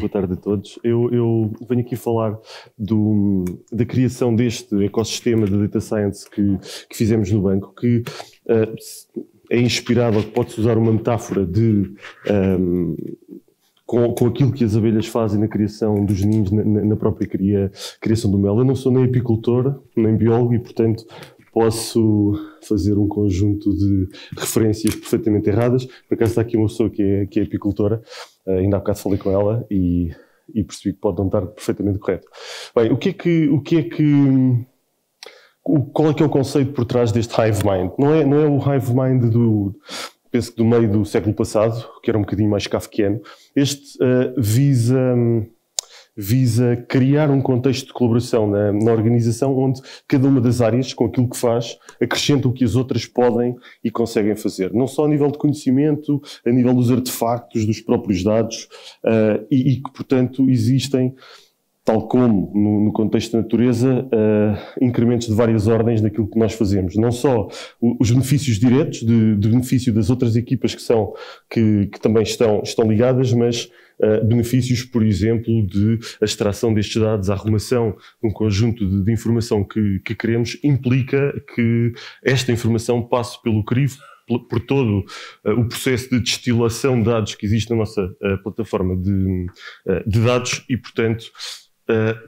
muito boa tarde a todos. Eu, eu venho aqui falar do, da criação deste ecossistema de data science que, que fizemos no banco, que uh, é inspirado, pode-se usar uma metáfora de. Um, ehm, com, com, aquilo que as abelhas fazem na criação dos ninhos, na, na própria cria, criação do mel. Eu não sou nem apicultor, nem biólogo e, portanto, posso fazer um conjunto de referências perfeitamente erradas. Por acaso está aqui uma pessoa que é, que é apicultora, uh, ainda há bocado falei com ela e, e percebi que pode não estar perfeitamente correto. Bem, o que é que. O que, é que qual é que é o conceito por trás deste hive mind? Não é, não é o hive mind do, penso que do meio do século passado, que era um bocadinho mais kafkiano. Este uh, visa. Um, visa criar um contexto de colaboração na, na, organização onde cada uma das áreas, com aquilo que faz, acrescenta o que as outras podem e conseguem fazer. Não só a nível de conhecimento, a nível dos artefactos, dos próprios dados, uh, e, e, que, portanto, existem, tal como no, no contexto da natureza, uh, incrementos de várias ordens naquilo que nós fazemos. Não só os benefícios diretos, de, de benefício das outras equipas que, são, que, que também estão, estão ligadas, mas eh, benefícios, por exemplo, de a extração destes dados, a arrumação de um conjunto de, de informação que, que queremos, implica que esta informação passe pelo crivo, por todo uh, o processo de destilação de dados que existe na nossa uh, plataforma de, uh, de, dados e, portanto,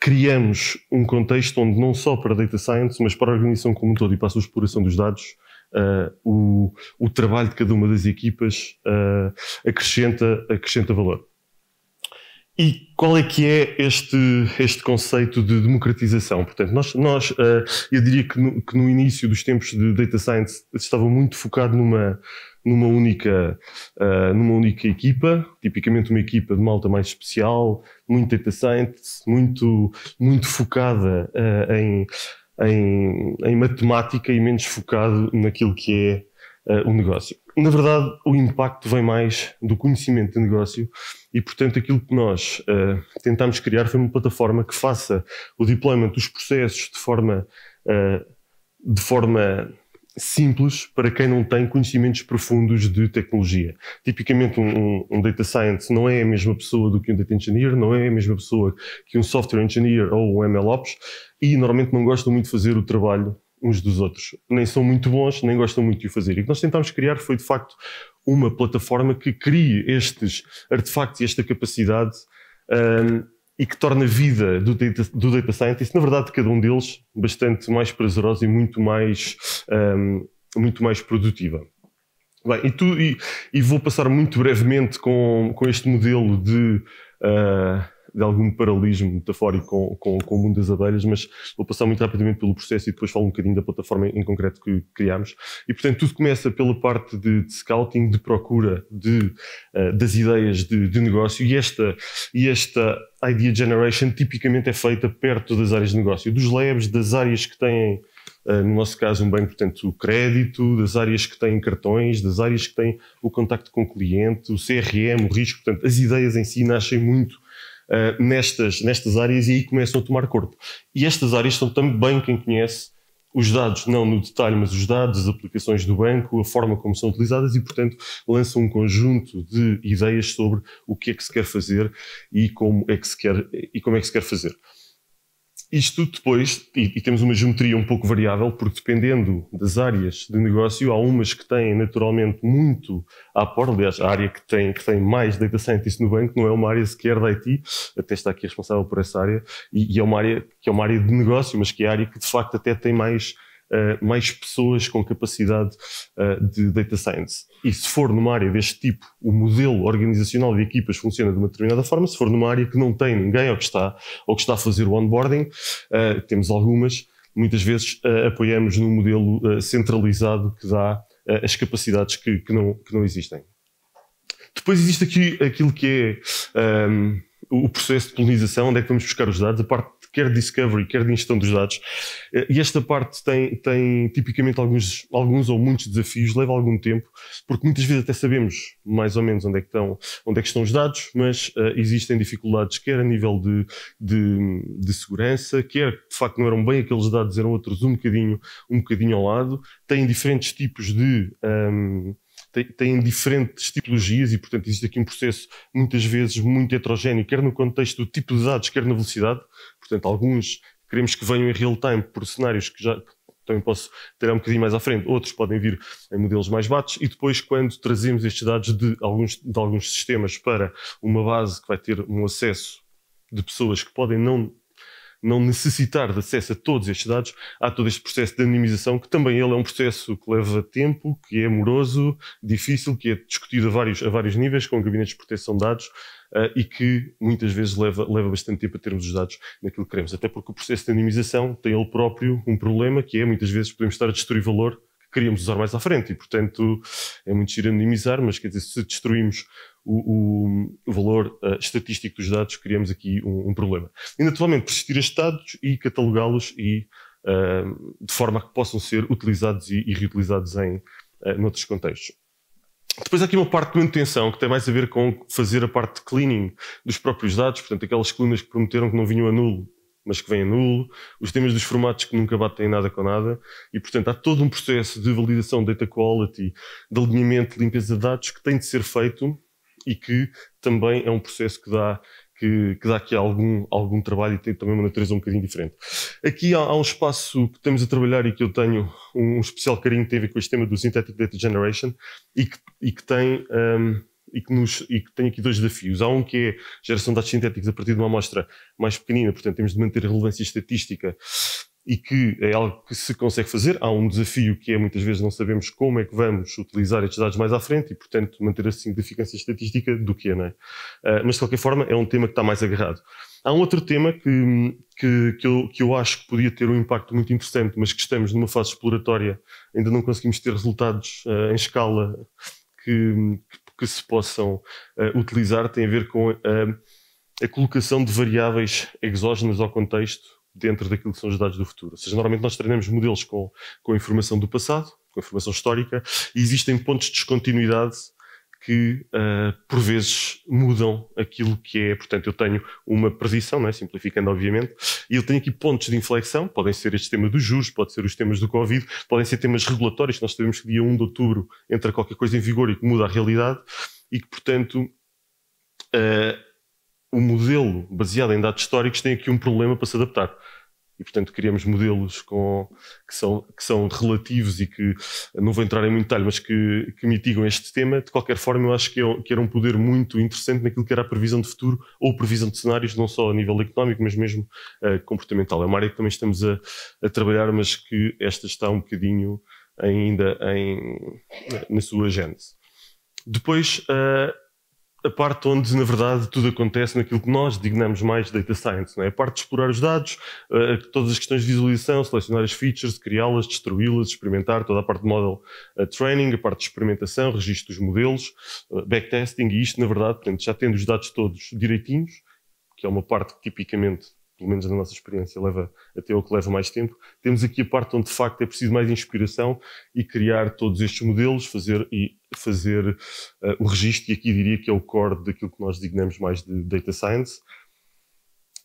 criamos um contexto onde não só para a data science, mas para a organização como um todo e para a sua exploração dos dados, o, o, trabalho de cada uma das equipas acrescenta, acrescenta valor. E qual é que é este, este conceito de democratização? Portanto, nós, nós eh, eu diria que no, que no início dos tempos de data science estava muito focado numa, numa única, eh, numa única equipa, tipicamente uma equipa de malta mais especial, muito data science, muito, muito focada eh, em, em, em matemática e menos focado naquilo que é uh, o negócio. Na verdade, o impacto vem mais do conhecimento de negócio e, portanto, aquilo que nós uh, tentámos criar foi uma plataforma que faça o deployment dos processos de forma, uh, de forma simples para quem não tem conhecimentos profundos de tecnologia. Tipicamente, um, um, data science não é a mesma pessoa do que um data engineer, não é a mesma pessoa que um software engineer ou um MLOps e normalmente não gostam muito de fazer o trabalho uns dos outros. Nem são muito bons, nem gostam muito de o fazer. E o que nós tentámos criar foi, de facto, uma plataforma que crie estes artefactos e esta capacidade um, e que torna a vida do data, do data scientist, na verdade, de cada um deles, bastante mais prazerosa e muito mais, um, muito mais produtiva. Bem, e, tu, e, e, vou passar muito brevemente com, com este modelo de. Uh, de algum paralelismo metafórico com, com, com, o mundo das abelhas, mas vou passar muito rapidamente pelo processo e depois falo um bocadinho da plataforma em concreto que criámos. E, portanto, tudo começa pela parte de, de scouting, de procura de, uh, das ideias de, de, negócio e esta, e esta idea generation tipicamente é feita perto das áreas de negócio, dos labs, das áreas que têm eh, no nosso caso, um banco, portanto, o crédito, das áreas que têm cartões, das áreas que têm o contacto com o cliente, o CRM, o risco, portanto, as ideias em si nascem muito uh, nestas, nestas áreas e aí começam a tomar corpo. E estas áreas são também quem conhece os dados, não no detalhe, mas os dados, as aplicações do banco, a forma como são utilizadas e, portanto, lançam um conjunto de ideias sobre o que é que se quer fazer e como é que se quer, e como é que se quer fazer. Isto depois, e, e, temos uma geometria um pouco variável, porque dependendo das áreas de negócio, há umas que têm naturalmente muito à porta, aliás, a área que tem, que tem mais data scientists no banco não é uma área sequer da IT, até está aqui responsável por essa área, e, e é uma área que é uma área de negócio, mas que é a área que de facto até tem mais eh, mais pessoas com capacidade uh, de data science. E se for numa área deste tipo, o modelo organizacional de equipas funciona de uma determinada forma, se for numa área que não tem ninguém ou que está, ou que está a fazer o onboarding, uh, temos algumas, muitas vezes apoiamos num modelo centralizado que dá as capacidades que, que, não, que não existem. Depois existe aqui aquilo que é um, ehm, o processo de polinização, onde é que vamos buscar os dados, a parte quer de discovery, quer de gestão dos dados. Eh, e esta parte tem, tem tipicamente alguns, alguns ou muitos desafios, leva algum tempo, porque muitas vezes até sabemos mais ou menos onde é que estão, onde é que estão os dados, mas uh, existem dificuldades, quer a nível de, de, de, segurança, quer de facto não eram bem aqueles dados, eram outros um bocadinho, um bocadinho ao lado, têm diferentes tipos de. Um, ehm, têm diferentes tipologias e, portanto, existe aqui um processo muitas vezes muito heterogéneo, quer no contexto do tipo de dados, quer na velocidade portanto, alguns queremos que venham em real time por cenários que já também posso ter um bocadinho mais à frente, outros podem vir em modelos mais baixos, e depois, quando trazemos estes dados de alguns, de alguns sistemas para uma base que vai ter um acesso de pessoas que podem não, não necessitar de acesso a todos estes dados, há todo este processo de anonimização, que também ele é um processo que leva tempo, que é moroso, difícil, que é discutido a vários, a vários níveis, com gabinetes de proteção de dados, uh, e que muitas vezes leva, leva bastante tempo a termos os dados naquilo que queremos. Até porque o processo de anonimização tem ele próprio um problema que é muitas vezes podemos estar a destruir valor que queríamos usar mais à frente e, portanto, é muito giro anonimizar, mas quer dizer, se destruímos o, o, o, valor uh, estatístico dos dados, criamos aqui um, um problema. E, naturalmente, persistir estes dados e catalogá-los e ah, de forma a que possam ser utilizados e, reutilizados em uh, noutros contextos. Depois há aqui uma parte de manutenção que tem mais a ver com fazer a parte de cleaning dos próprios dados, portanto, aquelas colunas que prometeram que não vinham a nulo, mas que vêm a nulo, os temas dos formatos que nunca batem nada com nada, e portanto há todo um processo de validação de data quality, de alinhamento, de limpeza de dados que tem de ser feito e que também é um processo que dá que, que dá aqui algum, algum trabalho e tem também uma natureza um bocadinho diferente. Aqui há, há, um espaço que estamos a trabalhar e que eu tenho um especial carinho que tem a ver com este tema do Synthetic Data Generation e que, e que tem. Um, e que, nos, e que tem aqui dois desafios. Há um que é geração de dados sintéticos a partir de uma amostra mais pequenina, portanto temos de manter relevância estatística e que é algo que se consegue fazer. Há um desafio que é muitas vezes não sabemos como é que vamos utilizar estes dados mais à frente e, portanto, manter a significância estatística do que é, não é? Ah, mas, de qualquer forma, é um tema que está mais agarrado. Há um outro tema que, que, que, eu, que eu acho que podia ter um impacto muito interessante, mas que estamos numa fase exploratória, ainda não conseguimos ter resultados uh, em escala que, que se possam uh, utilizar, tem a ver com a colocação de variáveis exógenas ao contexto dentro daquilo que são os dados do futuro. Ou seja, normalmente nós treinamos modelos com, com informação do passado, com informação histórica, e existem pontos de descontinuidade que, uh, por vezes, mudam aquilo que é. Portanto, eu tenho uma previsão, é? simplificando, obviamente, e eu tenho aqui pontos de inflexão, podem ser este tema dos juros, pode ser os temas do Covid, podem ser temas regulatórios, nós sabemos que dia 1 de outubro entra qualquer coisa em vigor e que muda a realidade, e que, portanto, uh, o modelo baseado em dados históricos tem aqui um problema para se adaptar. E, portanto, criamos modelos com, que, são, que são relativos e que, não vou entrar em muito detalhe, mas que, que mitigam este tema. De qualquer forma, eu acho que, é, que era um poder muito interessante naquilo que era a previsão de futuro ou previsão de cenários, não só a nível económico, mas mesmo uh, comportamental. É uma área que também estamos a, a trabalhar, mas que esta está um bocadinho ainda em, na sua gênese. Depois, uh, a parte onde, na verdade, tudo acontece naquilo que nós dignamos mais data science, não é? A parte de explorar os dados, uh, todas as questões de visualização, selecionar as features, criá-las, destruí-las, experimentar, toda a parte de model uh, training, a parte de experimentação, registro dos modelos, uh, backtesting, e isto, na verdade, portanto, já tendo os dados todos direitinhos, que é uma parte que tipicamente pelo menos na nossa experiência, leva até o que leva mais tempo. Temos aqui a parte onde de facto é preciso mais inspiração e criar todos estes modelos, fazer e fazer uh, o registro, e aqui diria que é o core daquilo que nós designamos mais de data science,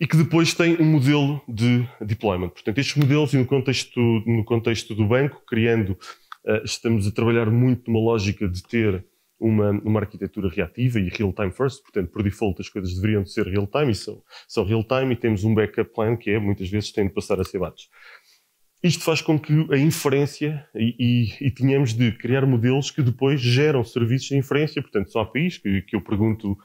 e que depois tem um modelo de deployment. Portanto, estes modelos, e no contexto, no contexto do banco, criando, uh, estamos a trabalhar muito numa lógica de ter uma, uma arquitetura reativa e real-time first, portanto, por default as coisas deveriam ser real-time e são, são real-time e temos um backup plan que é, muitas vezes, tem de passar a ser batch. Isto faz com que a inferência e, e, e tenhamos de criar modelos que depois geram serviços de inferência, portanto, são APIs que, que eu pergunto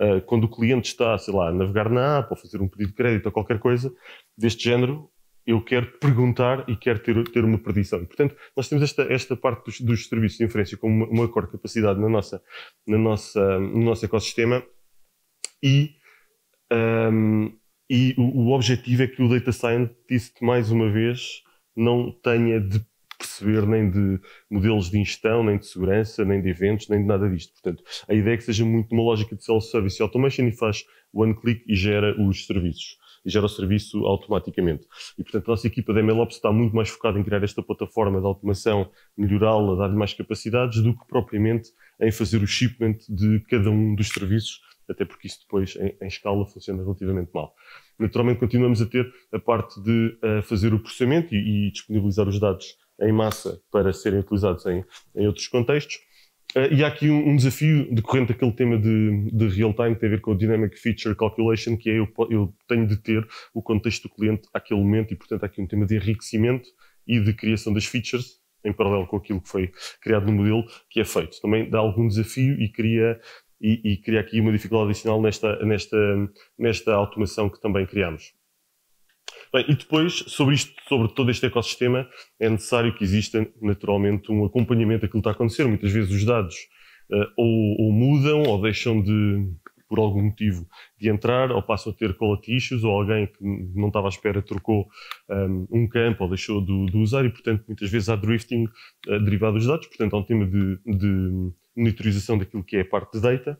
Uh, quando o cliente está, sei lá, a navegar na app ou fazer um pedido de crédito ou qualquer coisa deste género, eu quero perguntar e quero ter, ter uma predição. Portanto, nós temos esta, esta parte dos, dos serviços de inferência como uma, uma core capacidade na nossa, na nossa, no nosso ecossistema e, um, e o, o, objetivo é que o data scientist, mais uma vez, não tenha de perceber nem de modelos de ingestão, nem de segurança, nem de eventos, nem de nada disto. Portanto, a ideia é que seja muito uma lógica de self-service e automation e faz one click e gera os serviços. E gera o serviço automaticamente. E, portanto, a nossa equipa da MLOps está muito mais focada em criar esta plataforma de automação, melhorá-la, dar-lhe mais capacidades, do que propriamente em fazer o shipment de cada um dos serviços, até porque isso depois, em, em escala, funciona relativamente mal. Naturalmente, continuamos a ter a parte de uh, fazer o processamento e, e, disponibilizar os dados em massa para serem utilizados em, em outros contextos. Uh, e há aqui um, um, desafio decorrente daquele tema de, de real-time, que tem a ver com o Dynamic Feature Calculation, que é eu, eu tenho de ter o contexto do cliente àquele momento e, portanto, há aqui um tema de enriquecimento e de criação das features em paralelo com aquilo que foi criado no modelo que é feito. Também dá algum desafio e cria e, e cria aqui uma dificuldade adicional nesta, nesta, nesta automação que também criamos. Bem, e depois, sobre isto, sobre todo este ecossistema, é necessário que exista naturalmente um acompanhamento daquilo que está a acontecer. Muitas vezes os dados uh, ou, ou, mudam ou deixam de, por algum motivo de entrar, ou passam a ter colatichos, ou alguém que não estava à espera trocou um, um campo ou deixou de, de, usar, e portanto muitas vezes há drifting uh, derivado dos dados, portanto há um tema de, de monitorização daquilo que é a parte de data.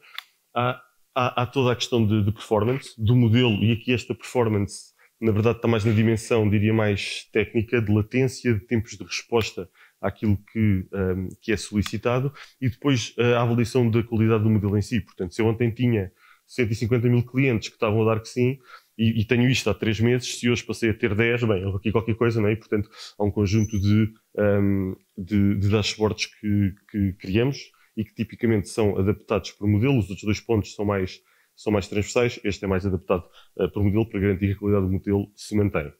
Há, há, há toda a questão de, de, performance, do modelo, e aqui esta performance, na verdade, está mais na dimensão, diria mais técnica, de latência, de tempos de resposta àquilo que, um, que é solicitado, e depois eh, a avaliação da qualidade do modelo em si. Portanto, se eu ontem tinha 150 mil clientes que estavam a dar que sim, e, e, tenho isto há três meses, se hoje passei a ter 10, bem, houve aqui qualquer coisa, não é? E, portanto, há um conjunto de, um, de, de dashboards que, que, criamos e que tipicamente são adaptados por modelo, os outros dois pontos são mais, são mais transversais, este é mais adaptado uh, por modelo para garantir que a qualidade do modelo se mantém.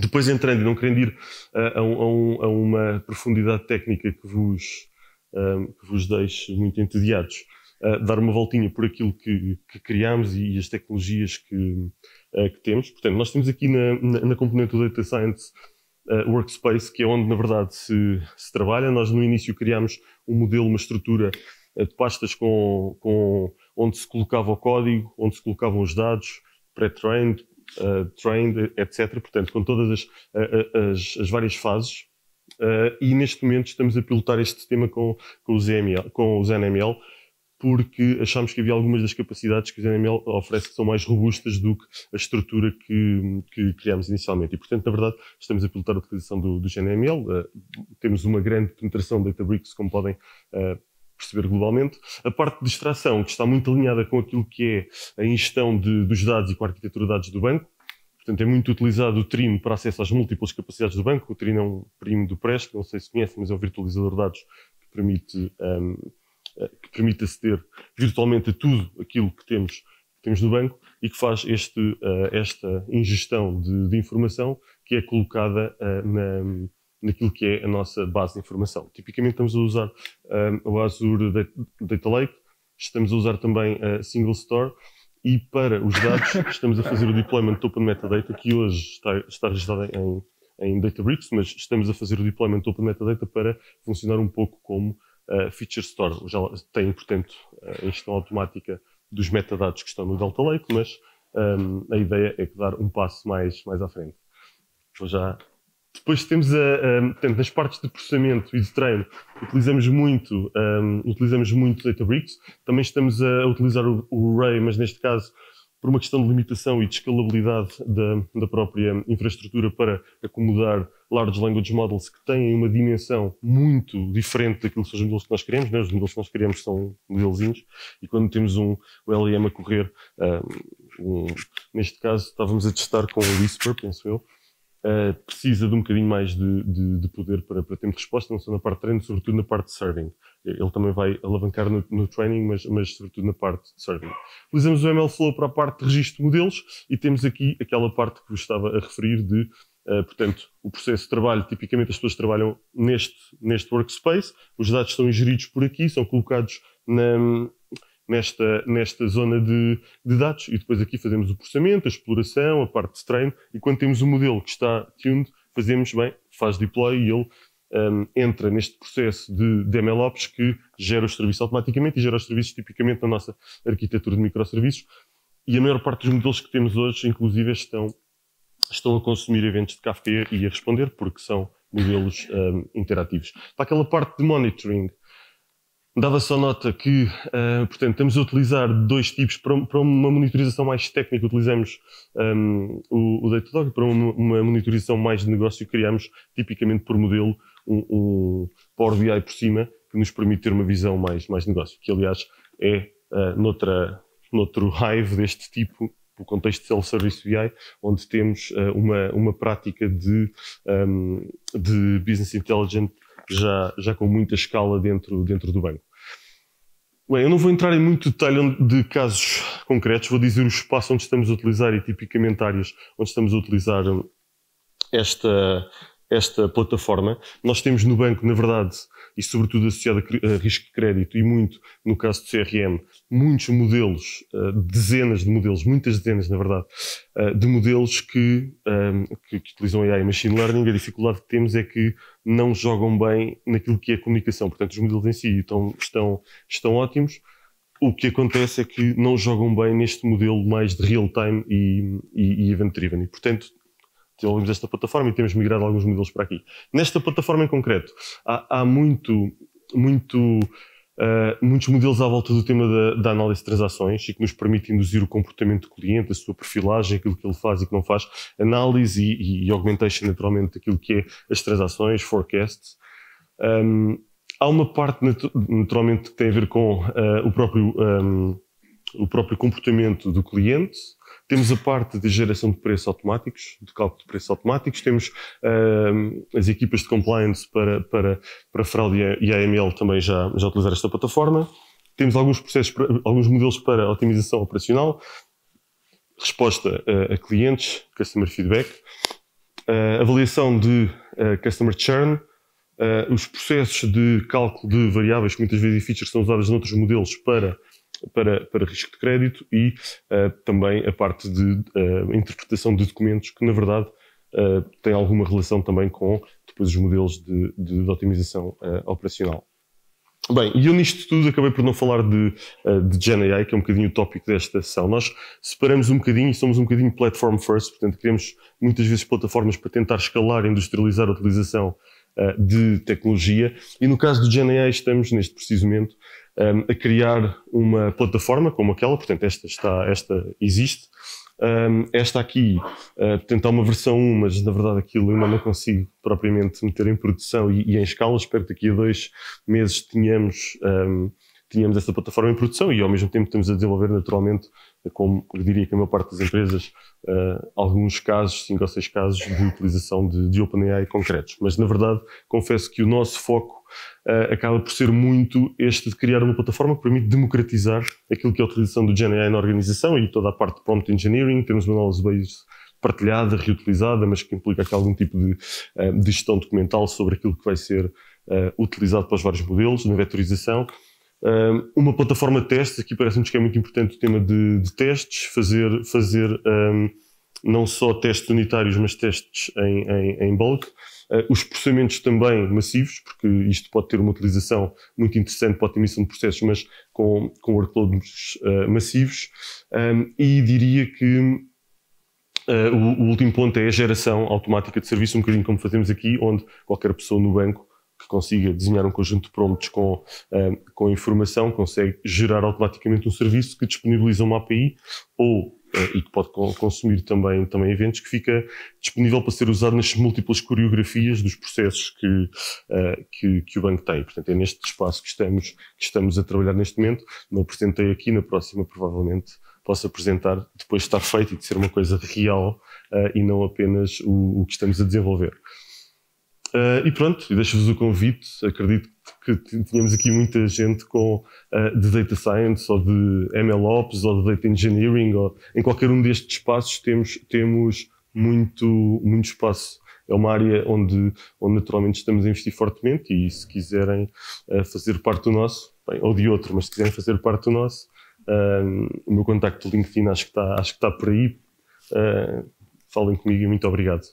Depois entrando, e não querendo ir uh, a, um, a, uma profundidade técnica que vos, um, que vos deixe muito entediados, dar uma voltinha por aquilo que, que criamos e, as tecnologias que, uh, que, temos. Portanto, nós temos aqui na, na, na componente do Data Science uh, Workspace, que é onde, na verdade, se, se, trabalha. Nós, no início, criámos um modelo, uma estrutura eh, de pastas com, com, onde se colocava o código, onde se colocavam os dados, pré-trained, trained, etc. Portanto, com todas as, as, as várias fases. Uh, e neste momento estamos a pilotar este tema com, com, os, EML, com os NML, porque achamos que havia algumas das capacidades que o ZML oferece que são mais robustas do que a estrutura que, que criámos inicialmente. E, portanto, na verdade, estamos a pilotar a utilização do, do GNML. Uh, eh, temos uma grande penetração da Databricks, como podem uh, perceber globalmente. A parte de extração, que está muito alinhada com aquilo que é a ingestão de, dos dados e com a arquitetura de dados do banco, Portanto, é muito utilizado o Trino para acesso às múltiplas capacidades do banco. O Trino é um primo do Presto, não sei se conhece, mas é um virtualizador de dados que permite um, ehm, que permite aceder virtualmente a tudo aquilo que temos, que temos no banco e que faz este, eh, esta ingestão de, de, informação que é colocada eh, na, naquilo que é a nossa base de informação. Tipicamente estamos a usar eh, o Azure Data Lake, estamos a usar também a Single Store e para os dados estamos a fazer o deployment Open Metadata, que hoje está, está registrado em, em Databricks, mas estamos a fazer o deployment Open Metadata para funcionar um pouco como Feature Store já tem, portanto, a ingestão automática dos metadados que estão no Delta Lake, mas um, a ideia é dar um passo mais, mais à frente. Vou já depois temos a, a, portanto, nas partes de processamento e de treino, utilizamos muito, um, utilizamos muito Databricks. Também estamos a utilizar o, o Ray, mas neste caso por uma questão de limitação e de escalabilidade da, da própria infraestrutura para acomodar large language models que têm uma dimensão muito diferente daquilo que são os modelos que nós queremos. Né? Os modelos que nós queremos são modelozinhos e quando temos um, LLM a correr, ah, um, neste caso estávamos a testar com o Whisper, penso eu, uh, precisa de um bocadinho mais de, de, de poder para, para tempo resposta, não só na parte de treino, sobretudo na parte de serving. Eh, ele também vai alavancar no, no training, mas, mas sobretudo na parte de serving. Utilizamos o ML Flow para a parte de registro de modelos e temos aqui aquela parte que vos estava a referir de Uh, portanto, o processo de trabalho, tipicamente as pessoas trabalham neste, neste workspace, os dados são ingeridos por aqui, são colocados na, nesta, nesta zona de, de, dados. E depois aqui fazemos o processamento, a exploração, a parte de treino. E quando temos um modelo que está tuned, fazemos, bem, faz deploy e ele um, entra neste processo de, de MLOps que gera os serviços automaticamente e gera os serviços tipicamente na nossa arquitetura de microserviços. E a maior parte dos modelos que temos hoje, inclusive, estão, estão a consumir eventos de Kafka e a responder, porque são modelos um, interativos. Para aquela parte de monitoring, Dava só nota que, uh, portanto, estamos a utilizar dois tipos. Para, para uma monitorização mais técnica, utilizamos um, ehm, o, o Datadog. Para uma, uma, monitorização mais de negócio, criamos, tipicamente por modelo, um, um Power BI por cima, que nos permite ter uma visão mais, mais de negócio. Que, aliás, é uh, noutra, noutro hive deste tipo, o contexto de self-service BI, onde temos uh, uma, uma prática de, um, ehm, de business intelligence já, já com muita escala dentro, dentro do banco. Bem, eu não vou entrar em muito detalhe de casos concretos, vou dizer o espaço onde estamos a utilizar e tipicamente áreas onde estamos a utilizar esta, esta plataforma. Nós temos no banco, na verdade, e sobretudo associado a risco de crédito e muito no caso do CRM, muitos modelos, eh, dezenas de modelos, muitas dezenas na verdade, eh, de modelos que, ehm, que, que utilizam AI e Machine Learning. A dificuldade que temos é que não jogam bem naquilo que é a comunicação. Portanto, os modelos em si estão, estão, estão ótimos. O que acontece é que não jogam bem neste modelo mais de real-time e, e, e event-driven. E, portanto, temos esta plataforma e temos migrado alguns modelos para aqui. Nesta plataforma em concreto, há, há muito, muito, uh, muitos modelos à volta do tema da, da, análise de transações e que nos permite induzir o comportamento do cliente, a sua perfilagem, aquilo que ele faz e que não faz, análise e, e augmentation, naturalmente, daquilo que é as transações, forecasts. Um, há uma parte, naturalmente, que tem a ver com uh, o, próprio, um, o próprio comportamento do cliente, temos a parte de geração de preços automáticos, de cálculo de preços automáticos, temos uh, as equipas de compliance para, para, para fraude e AML também já, já utilizar esta plataforma. Temos alguns processos, alguns modelos para otimização operacional, resposta uh, a clientes, customer feedback, uh, avaliação de ah, customer churn, os processos de cálculo de variáveis, que muitas vezes em features são usadas noutros modelos para para, para risco de crédito e uh, também a parte de uh, interpretação de documentos, que na verdade uh, tem alguma relação também com depois os modelos de, de, de otimização operacional. Bem, e eu nisto tudo acabei por não falar de, de GenAI, que é um bocadinho o tópico desta sessão. Nós separamos um bocadinho e somos um bocadinho platform first, portanto, criamos muitas vezes plataformas para tentar escalar, industrializar a utilização de tecnologia. E no caso do GenAI, estamos neste preciso momento um, ehm, a criar uma plataforma como aquela, portanto, esta, está, esta existe. Um, ehm, esta aqui, uh, há uma versão 1, mas na verdade aquilo ainda não consigo propriamente meter em produção e, e em escala. Espero que daqui a dois meses tenhamos. Um, ehm, tínhamos essa plataforma em produção e ao mesmo tempo estamos a desenvolver naturalmente, como eu diria que a maior parte das empresas, uh, alguns casos, cinco ou seis casos de utilização de, de OpenAI concretos. Mas na verdade, confesso que o nosso foco uh, acaba por ser muito este de criar uma plataforma que permite democratizar aquilo que é a utilização do GenAI na organização e toda a parte de prompt engineering, temos uma knowledge base partilhada, reutilizada, mas que implica aqui algum tipo de, uh, de gestão documental sobre aquilo que vai ser utilizado pelos vários modelos na vetorização um, uma plataforma de testes, aqui parece-nos que é muito importante o tema de, de testes, fazer, fazer um, não só testes unitários, mas testes em, em, em bulk. Uh, os processamentos também massivos, porque isto pode ter uma utilização muito interessante, pode ter emissão de processos, mas com, com workloads uh, massivos. Um, e diria que Uh, o, o, último ponto é a geração automática de serviço, um bocadinho como fazemos aqui, onde qualquer pessoa no banco que consiga desenhar um conjunto de prompts com, eh, com informação, consegue gerar automaticamente um serviço que disponibiliza uma API ou eh, e que pode consumir também, também eventos, que fica disponível para ser usado nas múltiplas coreografias dos processos que, eh, que, que, o banco tem. Portanto, é neste espaço que estamos, que estamos a trabalhar neste momento. Não apresentei aqui, na próxima provavelmente posso apresentar depois de estar feito e de ser uma coisa real e não apenas o, o que estamos a desenvolver. Uh, e pronto, deixo-vos o convite. Acredito que tínhamos aqui muita gente com uh, de data science ou de MLOps ou de data engineering ou em qualquer um destes espaços temos temos muito muito espaço. É uma área onde onde naturalmente estamos a investir fortemente e se quiserem uh, fazer parte do nosso bem, ou de outro, mas se quiserem fazer parte do nosso o meu contacto do LinkedIn acho que está acho que está por aí. falem comigo e muito obrigado.